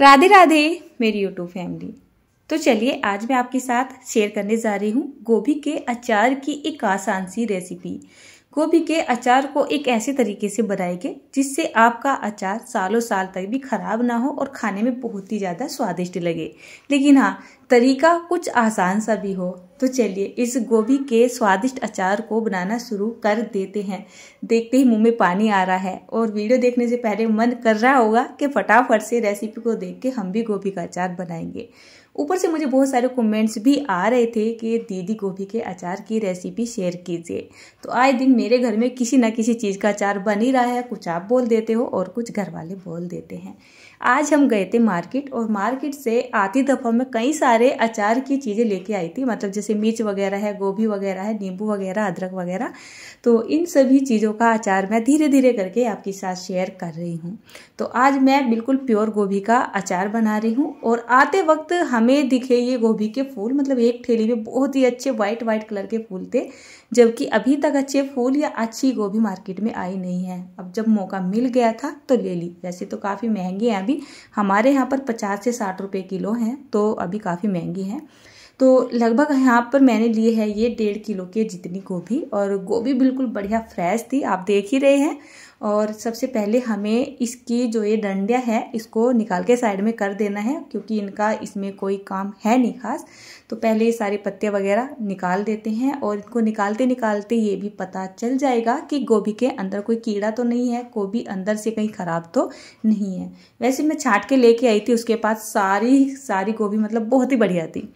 राधे राधे मेरी YouTube family तो चलिए आज मैं आपके साथ शेयर करने जा रही हूँ गोभी के अचार की एक आसान सी रेसिपी गोभी के अचार को एक ऐसे तरीके से बनाएंगे जिससे आपका अचार सालों साल तक भी खराब ना हो और खाने में बहुत ही ज़्यादा स्वादिष्ट लगे लेकिन हाँ तरीका कुछ आसान सा भी हो तो चलिए इस गोभी के स्वादिष्ट अचार को बनाना शुरू कर देते हैं देखते ही मुंह में पानी आ रहा है और वीडियो देखने से पहले मन कर रहा होगा कि फटाफट से रेसिपी को देख के हम भी गोभी का अचार बनाएंगे ऊपर से मुझे बहुत सारे कमेंट्स भी आ रहे थे कि दीदी गोभी के अचार की रेसिपी शेयर कीजिए तो आए दिन मेरे घर में किसी ना किसी चीज़ का अचार बन ही रहा है कुछ आप बोल देते हो और कुछ घर वाले बोल देते हैं आज हम गए थे मार्केट और मार्केट से आती दफ़ा में कई सारे अचार की चीज़ें लेके आई थी मतलब जैसे मिर्च वगैरह है गोभी वगैरह है नींबू वगैरह अदरक वगैरह तो इन सभी चीज़ों का अचार मैं धीरे धीरे करके आपके साथ शेयर कर रही हूँ तो आज मैं बिल्कुल प्योर गोभी का अचार बना रही हूँ और आते वक्त हमें दिखे ये गोभी के फूल मतलब एक ठेली में बहुत ही अच्छे वाइट वाइट कलर के फूल थे जबकि अभी तक अच्छे फूल या अच्छी गोभी मार्केट में आई नहीं है अब जब मौका मिल गया था तो ले ली वैसे तो काफ़ी महंगी हैं अभी हमारे यहाँ पर पचास से साठ रुपये किलो हैं तो अभी काफ़ी महंगी हैं तो लगभग यहाँ पर मैंने लिए है ये डेढ़ किलो के जितनी गोभी और गोभी बिल्कुल बढ़िया फ्रेश थी आप देख ही रहे हैं और सबसे पहले हमें इसकी जो ये डंडिया है इसको निकाल के साइड में कर देना है क्योंकि इनका इसमें कोई काम है नहीं खास तो पहले ये सारे पत्ते वगैरह निकाल देते हैं और इनको निकालते निकालते ये भी पता चल जाएगा कि गोभी के अंदर कोई कीड़ा तो नहीं है गोभी अंदर से कहीं ख़राब तो नहीं है वैसे मैं छाट के लेके आई थी उसके पास सारी सारी गोभी मतलब बहुत ही बढ़िया थी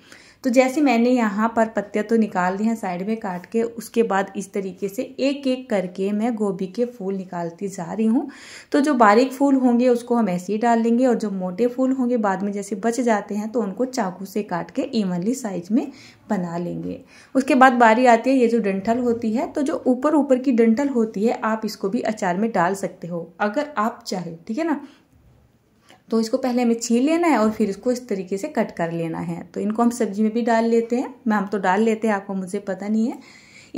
तो जैसे मैंने यहाँ पर पत्तियाँ तो निकाल दी हैं साइड में काट के उसके बाद इस तरीके से एक एक करके मैं गोभी के फूल निकालती जा रही हूँ तो जो बारीक फूल होंगे उसको हम ऐसे ही डाल लेंगे और जो मोटे फूल होंगे बाद में जैसे बच जाते हैं तो उनको चाकू से काट के इवनली साइज में बना लेंगे उसके बाद बारी आती है ये जो डंठल होती है तो जो ऊपर ऊपर की डंठल होती है आप इसको भी अचार में डाल सकते हो अगर आप चाहे ठीक है ना तो इसको पहले हमें छीन लेना है और फिर इसको इस तरीके से कट कर लेना है तो इनको हम सब्जी में भी डाल लेते हैं मैम तो डाल लेते हैं आपको मुझे पता नहीं है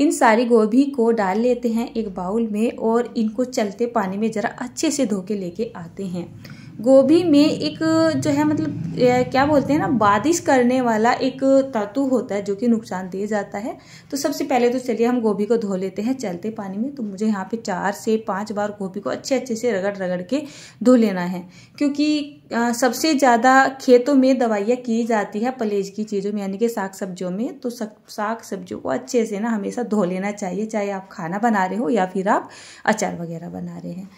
इन सारी गोभी को डाल लेते हैं एक बाउल में और इनको चलते पानी में ज़रा अच्छे से धो के लेके आते हैं गोभी में एक जो है मतलब क्या बोलते हैं ना बारिश करने वाला एक तत्व होता है जो कि नुकसान दे जाता है तो सबसे पहले तो चलिए हम गोभी को धो लेते हैं चलते पानी में तो मुझे यहाँ पे चार से पाँच बार गोभी को अच्छे अच्छे से रगड़ रगड़ के धो लेना है क्योंकि सबसे ज़्यादा खेतों में दवाइयाँ की जाती है पलेज की चीज़ों में यानी कि साग सब्जियों में तो साग सब्जियों को अच्छे से ना हमेशा धो लेना चाहिए चाहे आप खाना बना रहे हो या फिर आप अचार वगैरह बना रहे हैं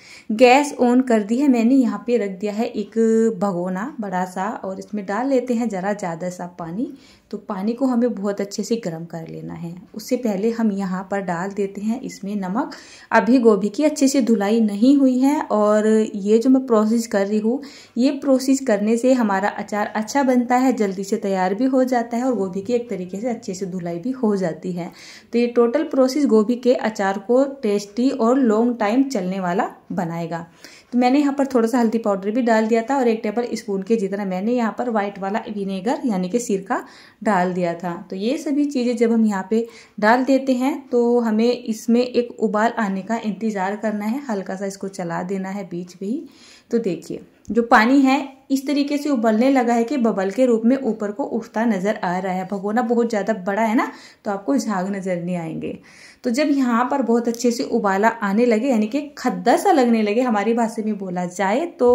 गैस ऑन कर दी है मैंने यहाँ पे रख दिया है एक भगोना बड़ा सा और इसमें डाल लेते हैं ज़रा ज़्यादा सा पानी तो पानी को हमें बहुत अच्छे से गर्म कर लेना है उससे पहले हम यहाँ पर डाल देते हैं इसमें नमक अभी गोभी की अच्छे से धुलाई नहीं हुई है और ये जो मैं प्रोसेस कर रही हूँ ये प्रोसेस करने से हमारा अचार अच्छा बनता है जल्दी से तैयार भी हो जाता है और गोभी की एक तरीके से अच्छे से धुलाई भी हो जाती है तो ये टोटल प्रोसेस गोभी के अचार को टेस्टी और लॉन्ग टाइम चलने वाला बनाएगा तो मैंने यहाँ पर थोड़ा सा हल्दी पाउडर भी डाल दिया था और एक टेबल स्पून के जितना मैंने यहाँ पर वाइट वाला विनेगर यानी कि सिरका डाल दिया था तो ये सभी चीज़ें जब हम यहाँ पे डाल देते हैं तो हमें इसमें एक उबाल आने का इंतज़ार करना है हल्का सा इसको चला देना है बीच में ही तो देखिए जो पानी है इस तरीके से उबलने लगा है कि बबल के रूप में ऊपर को उठता नज़र आ रहा है भगोना बहुत ज़्यादा बड़ा है ना तो आपको झाग नज़र नहीं आएंगे तो जब यहाँ पर बहुत अच्छे से उबाला आने लगे यानी कि खद्दा सा लगने लगे हमारी भाषा में बोला जाए तो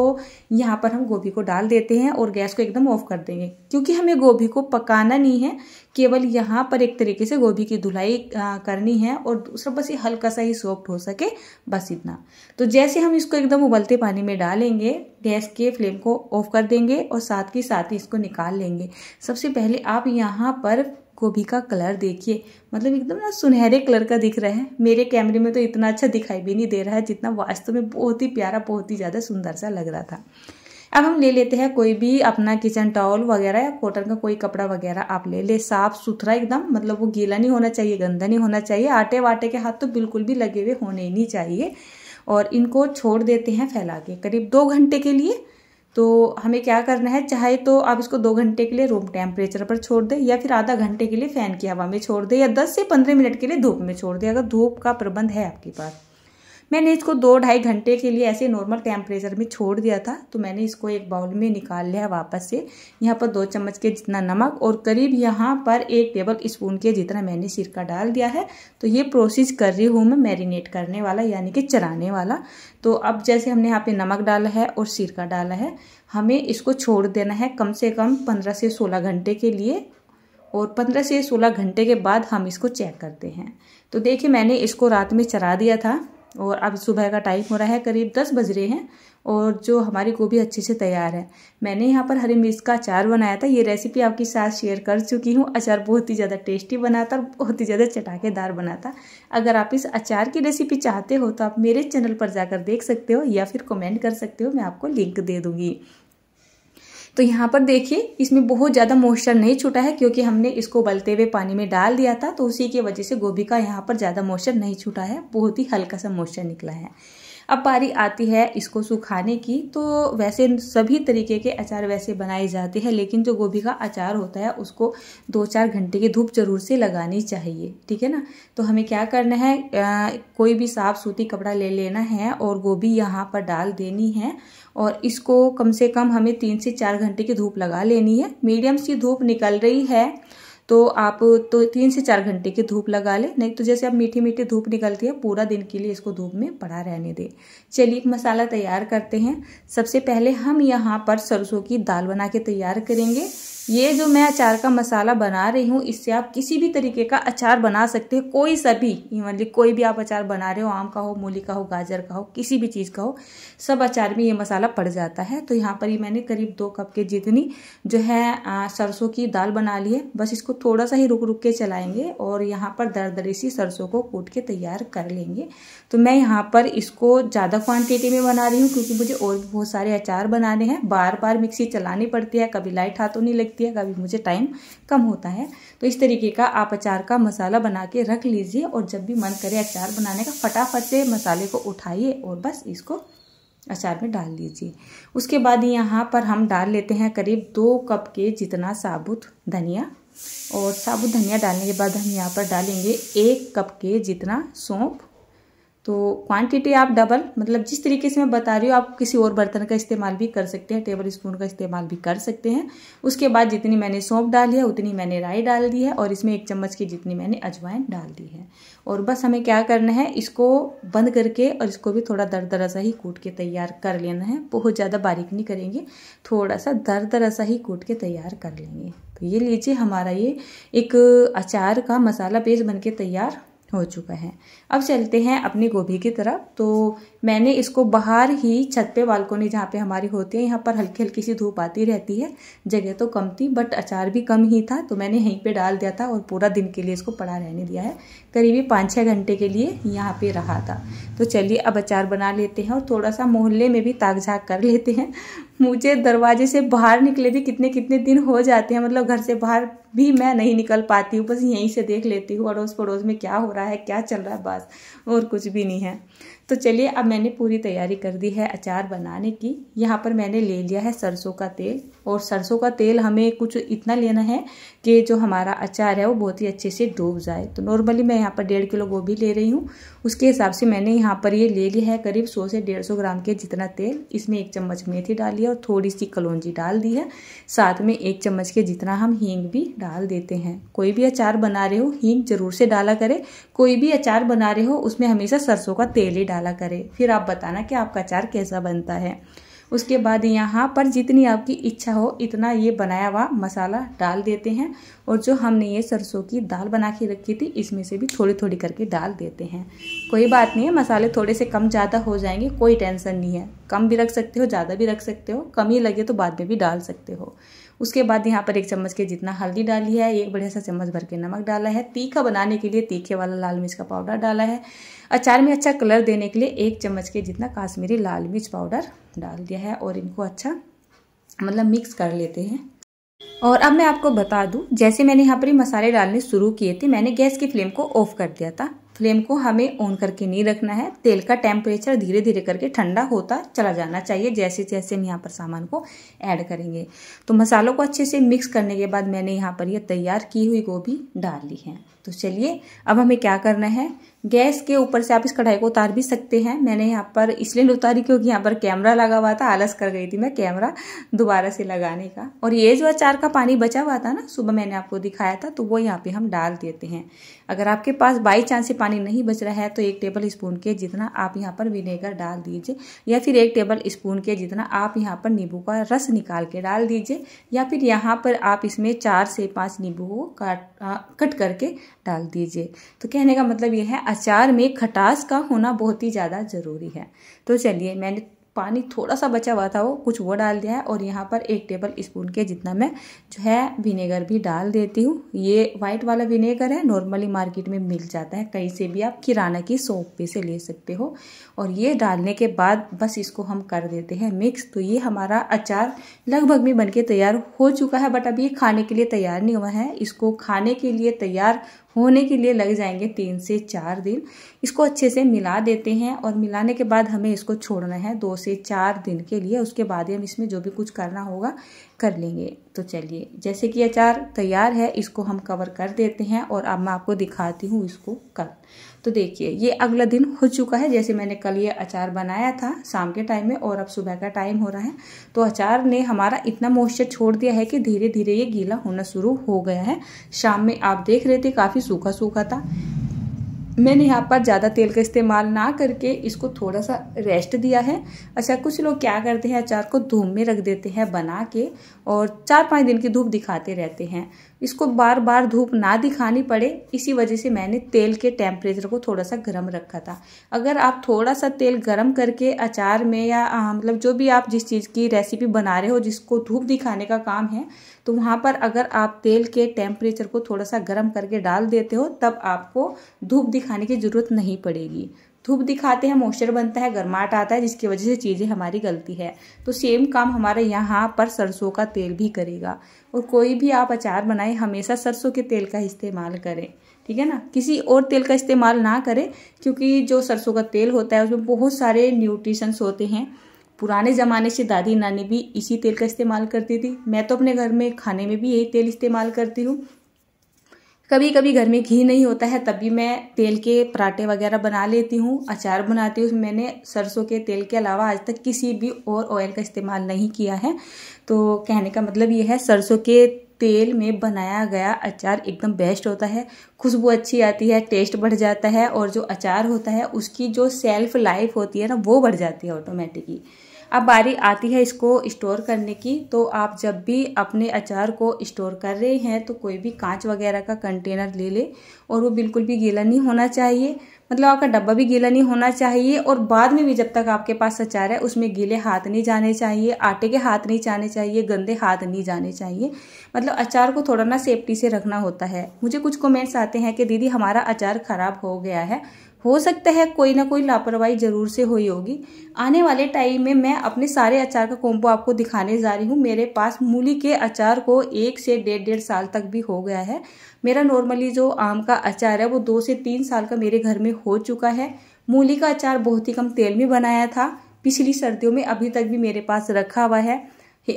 यहाँ पर हम गोभी को डाल देते हैं और गैस को एकदम ऑफ कर देंगे क्योंकि हमें गोभी को पकाना नहीं है केवल यहाँ पर एक तरीके से गोभी की धुलाई करनी है और दूसरा बस ये हल्का सा ही सॉफ्ट हो सके बस इतना तो जैसे हम इसको एकदम उबलते पानी में डालेंगे गैस के फ्लेम को ऑफ रिमूव कर देंगे और साथ ही साथ ही इसको निकाल लेंगे सबसे पहले आप यहाँ पर गोभी का कलर देखिए मतलब एकदम ना सुनहरे कलर का दिख रहा है मेरे कैमरे में तो इतना अच्छा दिखाई भी नहीं दे रहा है जितना वास्तव में बहुत ही प्यारा बहुत ही ज़्यादा सुंदर सा लग रहा था अब हम ले लेते हैं कोई भी अपना किचन टॉवल वगैरह या कॉटन का कोई कपड़ा वगैरह आप ले ले साफ सुथरा एकदम मतलब वो गीला नहीं होना चाहिए गंदा नहीं होना चाहिए आटे वाटे के हाथ तो बिल्कुल भी लगे हुए होने ही नहीं चाहिए और इनको छोड़ देते हैं फैला के करीब दो घंटे के लिए तो हमें क्या करना है चाहे तो आप इसको दो घंटे के लिए रूम टेम्परेचर पर छोड़ दें या फिर आधा घंटे के लिए फ़ैन की हवा में छोड़ दें या दस से पंद्रह मिनट के लिए धूप में छोड़ दें अगर धूप का प्रबंध है आपके पास मैंने इसको दो ढाई घंटे के लिए ऐसे नॉर्मल टेम्परेचर में छोड़ दिया था तो मैंने इसको एक बाउल में निकाल लिया वापस से यहाँ पर दो चम्मच के जितना नमक और करीब यहाँ पर एक टेबल स्पून के जितना मैंने सिरका डाल दिया है तो ये प्रोसेस कर रही हूँ मैं मैरिनेट करने वाला यानी कि चराने वाला तो अब जैसे हमने यहाँ पर नमक डाला है और सिरका डाला है हमें इसको छोड़ देना है कम से कम पंद्रह से सोलह घंटे के लिए और 15 से 16 घंटे के बाद हम इसको चेक करते हैं तो देखिए मैंने इसको रात में चरा दिया था और अब सुबह का टाइम हो रहा है करीब दस बज रहे हैं और जो हमारी गोभी अच्छे से तैयार है मैंने यहाँ पर हरी मिर्च का अचार बनाया था ये रेसिपी आपके साथ शेयर कर चुकी हूँ अचार बहुत ही ज़्यादा टेस्टी बना था और बहुत ही ज़्यादा चटाकेदार बना था अगर आप इस अचार की रेसिपी चाहते हो तो आप मेरे चैनल पर जाकर देख सकते हो या फिर कमेंट कर सकते हो मैं आपको लिंक दे दूँगी तो यहाँ पर देखिए इसमें बहुत ज़्यादा मॉइस्चर नहीं छूटा है क्योंकि हमने इसको उबलते हुए पानी में डाल दिया था तो उसी की वजह से गोभी का यहाँ पर ज़्यादा मॉइस्चर नहीं छूटा है बहुत ही हल्का सा मॉइस्चर निकला है अब पारी आती है इसको सुखाने की तो वैसे सभी तरीके के अचार वैसे बनाए जाते हैं लेकिन जो गोभी का अचार होता है उसको दो चार घंटे की धूप जरूर से लगानी चाहिए ठीक है ना तो हमें क्या करना है आ, कोई भी साफ सूती कपड़ा ले लेना है और गोभी यहाँ पर डाल देनी है और इसको कम से कम हमें तीन से चार घंटे की धूप लगा लेनी है मीडियम सी धूप निकल रही है तो आप तो तीन से चार घंटे की धूप लगा लें नहीं तो जैसे आप मीठी मीठी धूप निकलती है पूरा दिन के लिए इसको धूप में पड़ा रहने दे चलिए एक मसाला तैयार करते हैं सबसे पहले हम यहाँ पर सरसों की दाल बना के तैयार करेंगे ये जो मैं अचार का मसाला बना रही हूँ इससे आप किसी भी तरीके का अचार बना सकते हैं कोई सा भी मतलब कोई भी आप अचार बना रहे हो आम का हो मूली का हो गाजर का हो किसी भी चीज़ का हो सब अचार में ये मसाला पड़ जाता है तो यहाँ पर ही मैंने करीब दो कप के जितनी जो है सरसों की दाल बना ली है बस इसको थोड़ा सा ही रुक रुक के चलाएंगे और यहाँ पर दर सी सरसों को कूट के तैयार कर लेंगे तो मैं यहाँ पर इसको ज़्यादा क्वांटिटी में बना रही हूँ क्योंकि मुझे और भी बहुत सारे अचार बनाने हैं बार बार मिक्सी चलानी पड़ती है कभी लाइट हाथों नहीं लगती है कभी मुझे टाइम कम होता है तो इस तरीके का आप अचार का मसाला बना के रख लीजिए और जब भी मन करे अचार बनाने का फटाफट से मसाले को उठाइए और बस इसको अचार में डाल दीजिए उसके बाद यहाँ पर हम डाल लेते हैं करीब दो कप के जितना साबुत धनिया और साबुत धनिया डालने के बाद हम यहाँ पर डालेंगे एक कप के जितना सौंफ तो क्वांटिटी आप डबल मतलब जिस तरीके से मैं बता रही हूँ आप किसी और बर्तन का इस्तेमाल भी कर सकते हैं टेबल स्पून का इस्तेमाल भी कर सकते हैं उसके बाद जितनी मैंने सौंप डाली है उतनी मैंने राई डाल दी है और इसमें एक चम्मच की जितनी मैंने अजवाइन डाल दी है और बस हमें क्या करना है इसको बंद करके और इसको भी थोड़ा दर दरा ही कूट के तैयार कर लेना है बहुत ज़्यादा बारीक नहीं करेंगे थोड़ा सा दर दरा ही कूट के तैयार कर लेंगे तो ये लीजिए हमारा ये एक अचार का मसाला पेस्ट बन के तैयार हो चुका है अब चलते हैं अपनी गोभी की तरफ तो मैंने इसको बाहर ही छत पे बालकोनी जहाँ पे हमारी होती है यहाँ पर हल्की हल्की सी धूप आती रहती है जगह तो कम थी बट अचार भी कम ही था तो मैंने यहीं पे डाल दिया था और पूरा दिन के लिए इसको पड़ा रहने दिया है करीबी पाँच छः घंटे के लिए यहाँ पे रहा था तो चलिए अब अचार बना लेते हैं और थोड़ा सा मोहल्ले में भी ताक झाक कर लेते हैं मुझे दरवाजे से बाहर निकले भी कितने कितने दिन हो जाते हैं मतलब घर से बाहर भी मैं नहीं निकल पाती हूँ बस यहीं से देख लेती हूँ अड़ोस पड़ोस में क्या हो रहा है क्या चल रहा है बस और कुछ भी नहीं है तो चलिए अब मैंने पूरी तैयारी कर दी है अचार बनाने की यहाँ पर मैंने ले लिया है सरसों का तेल और सरसों का तेल हमें कुछ इतना लेना है कि जो हमारा अचार है वो बहुत ही अच्छे से डूब जाए तो नॉर्मली मैं यहाँ पर डेढ़ किलो गोभी ले रही हूँ उसके हिसाब से मैंने यहाँ पर ये ले लिया है करीब सौ से डेढ़ सौ ग्राम के जितना तेल इसमें एक चम्मच मेथी डाली है और थोड़ी सी कलौजी डाल दी है साथ में एक चम्मच के जितना हम हींग भी डाल देते हैं कोई भी अचार बना रहे हो हींग जरूर से डाला करें कोई भी अचार बना रहे हो उसमें हमेशा सरसों का तेल ही डाला करें फिर आप बताना कि आपका अचार कैसा बनता है उसके बाद यहाँ पर जितनी आपकी इच्छा हो इतना ये बनाया हुआ मसाला डाल देते हैं और जो हमने ये सरसों की दाल बना के रखी थी इसमें से भी थोड़ी थोड़ी करके डाल देते हैं कोई बात नहीं है मसाले थोड़े से कम ज़्यादा हो जाएंगे कोई टेंशन नहीं है कम भी रख सकते हो ज़्यादा भी रख सकते हो कम ही लगे तो बाद में भी डाल सकते हो उसके बाद यहाँ पर एक चम्मच के जितना हल्दी डाली है एक बढ़िया सा चम्मच भर के नमक डाला है तीखा बनाने के लिए तीखे वाला लाल मिर्च का पाउडर डाला है अचार में अच्छा कलर देने के लिए एक चम्मच के जितना काश्मीरी लाल मिर्च पाउडर डाल दिया है और इनको अच्छा मतलब मिक्स कर लेते हैं और अब मैं आपको बता दूं जैसे मैंने यहाँ पर मसाले डालने शुरू किए थे मैंने गैस की फ्लेम को ऑफ कर दिया था फ्लेम को हमें ऑन करके नहीं रखना है तेल का टेम्परेचर धीरे धीरे करके ठंडा होता चला जाना चाहिए जैसे जैसे हम यहाँ पर सामान को ऐड करेंगे तो मसालों को अच्छे से मिक्स करने के बाद मैंने यहाँ पर यह तैयार की हुई गोभी डाल ली है तो चलिए अब हमें क्या करना है गैस के ऊपर से आप इस कढ़ाई को उतार भी सकते हैं मैंने यहाँ पर इसलिए उतारी क्योंकि यहाँ पर कैमरा लगा हुआ था आलस कर गई थी मैं कैमरा दोबारा से लगाने का और ये जो अचार का पानी बचा हुआ था ना सुबह मैंने आपको दिखाया था तो वो यहाँ पे हम डाल देते हैं अगर आपके पास बाई चांस से पानी नहीं बच रहा है तो एक टेबल स्पून के जितना आप यहाँ पर विनेगर डाल दीजिए या फिर एक टेबल स्पून के जितना आप यहाँ पर नींबू का रस निकाल के डाल दीजिए या फिर यहाँ पर आप इसमें चार से पाँच नींबू को काट कट करके डाल दीजिए तो कहने का मतलब ये है अचार में खटास का होना बहुत ही ज़्यादा ज़रूरी है तो चलिए मैंने पानी थोड़ा सा बचा हुआ था वो कुछ वो डाल दिया है और यहाँ पर एक टेबल स्पून के जितना मैं जो है विनेगर भी डाल देती हूँ ये वाइट वाला विनेगर है नॉर्मली मार्केट में मिल जाता है कहीं से भी आप किराना की सोप पे से ले सकते हो और ये डालने के बाद बस इसको हम कर देते हैं मिक्स तो ये हमारा अचार लगभग भी बन तैयार हो चुका है बट अब ये खाने के लिए तैयार नहीं हुआ है इसको खाने के लिए तैयार होने के लिए लग जाएंगे तीन से चार दिन इसको अच्छे से मिला देते हैं और मिलाने के बाद हमें इसको छोड़ना है दो से चार दिन के लिए उसके बाद हम इसमें जो भी कुछ करना होगा कर लेंगे तो चलिए जैसे कि अचार तैयार है इसको हम कवर कर देते हैं और अब मैं आपको दिखाती हूँ इसको कल तो देखिए ये अगला दिन हो चुका है जैसे मैंने कल ये अचार बनाया था शाम के टाइम में और अब सुबह का टाइम हो रहा है तो अचार ने हमारा इतना मॉइस्चर छोड़ दिया है कि धीरे धीरे ये गीला होना शुरू हो गया है शाम में आप देख रहे थे काफ़ी सूखा सूखा था मैंने यहाँ पर ज़्यादा तेल का इस्तेमाल ना करके इसको थोड़ा सा रेस्ट दिया है अच्छा कुछ लोग क्या करते हैं अचार को धूप में रख देते हैं बना के और चार पाँच दिन की धूप दिखाते रहते हैं इसको बार बार धूप ना दिखानी पड़े इसी वजह से मैंने तेल के टेम्परेचर को थोड़ा सा गर्म रखा था अगर आप थोड़ा सा तेल गर्म करके अचार में या मतलब जो भी आप जिस चीज़ की रेसिपी बना रहे हो जिसको धूप दिखाने का काम है तो वहाँ पर अगर आप तेल के टेम्परेचर को थोड़ा सा गर्म करके डाल देते हो तब आपको धूप दिखाने की ज़रूरत नहीं पड़ेगी धूप दिखाते हैं मॉइस्चर बनता है गर्माहट आता है जिसकी वजह से चीज़ें हमारी गलती है तो सेम काम हमारे यहाँ पर सरसों का तेल भी करेगा और कोई भी आप अचार बनाए हमेशा सरसों के तेल का इस्तेमाल करें ठीक है ना किसी और तेल का इस्तेमाल ना करें क्योंकि जो सरसों का तेल होता है उसमें बहुत सारे न्यूट्रिशंस होते हैं पुराने ज़माने से दादी नानी भी इसी तेल का इस्तेमाल करती थी मैं तो अपने घर में खाने में भी यही तेल इस्तेमाल करती हूँ कभी कभी घर में घी नहीं होता है तब भी मैं तेल के पराठे वगैरह बना लेती हूँ अचार बनाती हूँ मैंने सरसों के तेल के अलावा आज तक किसी भी और ऑयल का इस्तेमाल नहीं किया है तो कहने का मतलब ये है सरसों के तेल में बनाया गया अचार एकदम बेस्ट होता है खुशबू अच्छी आती है टेस्ट बढ़ जाता है और जो अचार होता है उसकी जो सेल्फ लाइफ होती है ना वो बढ़ जाती है ऑटोमेटिकली अब बारी आती है इसको स्टोर करने की तो आप जब भी अपने अचार को स्टोर कर रहे हैं तो कोई भी कांच वगैरह का कंटेनर ले ले और वो बिल्कुल भी गीला नहीं होना चाहिए मतलब आपका डब्बा भी गीला नहीं होना चाहिए और बाद में भी जब तक आपके पास अचार है उसमें गीले हाथ नहीं जाने चाहिए आटे के हाथ नहीं जाने चाहिए गंदे हाथ नहीं जाने चाहिए मतलब अचार को थोड़ा ना सेफ्टी से रखना होता है मुझे कुछ कमेंट्स आते हैं कि दीदी हमारा अचार ख़राब हो गया है हो सकता है कोई ना कोई लापरवाही ज़रूर से हुई होगी आने वाले टाइम में मैं अपने सारे अचार का कॉम्बो आपको दिखाने जा रही हूँ मेरे पास मूली के अचार को एक से डेढ़ डेढ़ साल तक भी हो गया है मेरा नॉर्मली जो आम का अचार है वो दो से तीन साल का मेरे घर में हो चुका है मूली का अचार बहुत ही कम तेल में बनाया था पिछली सर्दियों में अभी तक भी मेरे पास रखा हुआ है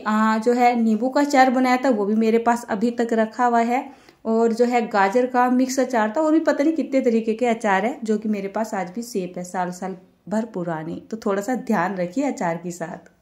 आ, जो है नींबू का अचार बनाया था वो भी मेरे पास अभी तक रखा हुआ है और जो है गाजर का मिक्स अचार था और भी पता नहीं कितने तरीके के अचार है जो कि मेरे पास आज भी सेफ है साल साल भर पुरानी तो थोड़ा सा ध्यान रखिए अचार के साथ